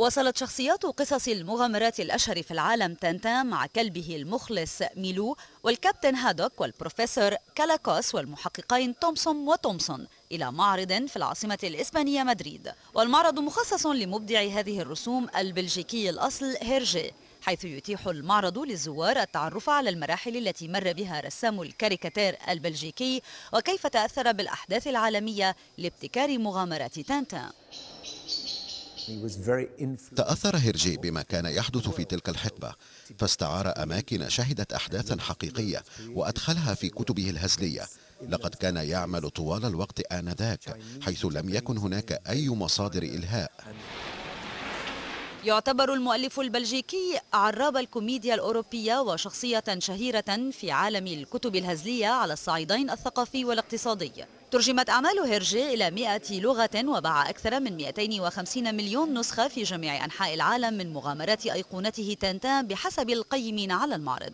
وصلت شخصيات قصص المغامرات الأشهر في العالم تنتان مع كلبه المخلص ميلو والكابتن هادوك والبروفيسور كالاكوس والمحققين تومسون وتومسون إلى معرض في العاصمة الإسبانية مدريد والمعرض مخصص لمبدع هذه الرسوم البلجيكي الأصل هيرجي حيث يتيح المعرض للزوار التعرف على المراحل التي مر بها رسام الكاريكاتير البلجيكي وكيف تأثر بالأحداث العالمية لابتكار مغامرات تانتان تأثر هيرجي بما كان يحدث في تلك الحقبة فاستعار أماكن شهدت أحداثا حقيقية وأدخلها في كتبه الهزلية لقد كان يعمل طوال الوقت آنذاك حيث لم يكن هناك أي مصادر إلهاء يعتبر المؤلف البلجيكي عراب الكوميديا الأوروبية وشخصية شهيرة في عالم الكتب الهزلية على الصعيدين الثقافي والاقتصادي ترجمت أعمال هيرجي إلى 100 لغة وباع أكثر من 250 مليون نسخة في جميع أنحاء العالم من مغامرات أيقونته تانتان بحسب القيمين على المعرض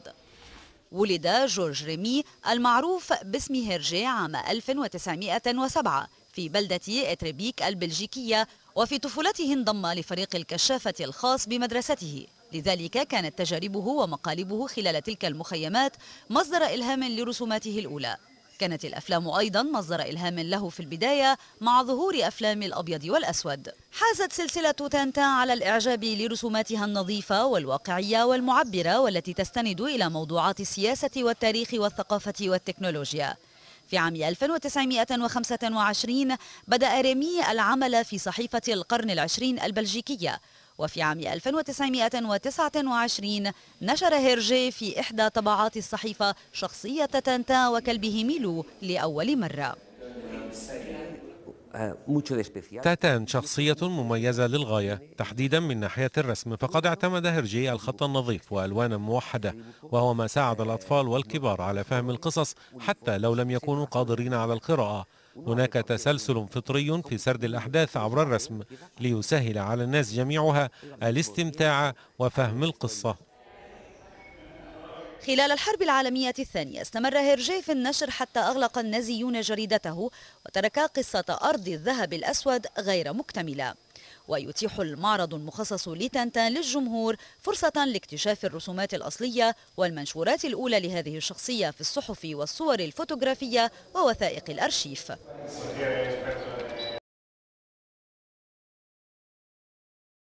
ولد جورج ريمي المعروف باسم هيرجي عام 1907 في بلدة إتريبيك البلجيكية وفي طفولته انضم لفريق الكشافة الخاص بمدرسته لذلك كانت تجاربه ومقالبه خلال تلك المخيمات مصدر إلهام لرسوماته الأولى كانت الأفلام أيضا مصدر إلهام له في البداية مع ظهور أفلام الأبيض والأسود حازت سلسلة تانتا على الإعجاب لرسوماتها النظيفة والواقعية والمعبرة والتي تستند إلى موضوعات السياسة والتاريخ والثقافة والتكنولوجيا في عام 1925 بدأ ريمي العمل في صحيفة القرن العشرين البلجيكية وفي عام 1929 نشر هيرجي في إحدى طبعات الصحيفة شخصية تانتا وكلبه ميلو لأول مرة تاتان شخصية مميزة للغاية تحديدا من ناحية الرسم فقد اعتمد هرجي الخط النظيف وألوانا موحدة وهو ما ساعد الأطفال والكبار على فهم القصص حتى لو لم يكونوا قادرين على القراءة هناك تسلسل فطري في سرد الأحداث عبر الرسم ليسهل على الناس جميعها الاستمتاع وفهم القصة خلال الحرب العالمية الثانية استمر هيرجي في النشر حتى أغلق النازيون جريدته وترك قصة أرض الذهب الأسود غير مكتملة ويتيح المعرض المخصص لتنتان للجمهور فرصة لاكتشاف الرسومات الأصلية والمنشورات الأولى لهذه الشخصية في الصحف والصور الفوتوغرافية ووثائق الأرشيف